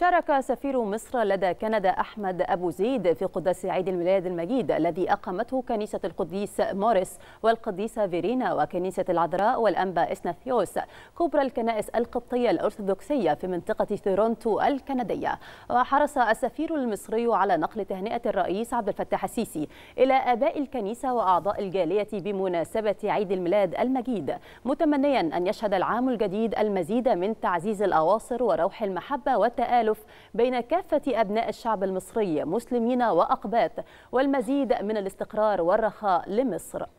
شارك سفير مصر لدى كندا أحمد أبو زيد في قدس عيد الميلاد المجيد الذي أقامته كنيسة القديس موريس والقديسة فيرينا وكنيسة العذراء والأنبا إسناثيوس كبرى الكنائس القبطية الأرثوذكسية في منطقة تورونتو الكندية وحرص السفير المصري على نقل تهنئة الرئيس عبد الفتاح السيسي إلى آباء الكنيسة وأعضاء الجالية بمناسبة عيد الميلاد المجيد متمنيا أن يشهد العام الجديد المزيد من تعزيز الأواصر وروح المحبة والتآلف التحالف بين كافة أبناء الشعب المصري مسلمين وأقباط والمزيد من الاستقرار والرخاء لمصر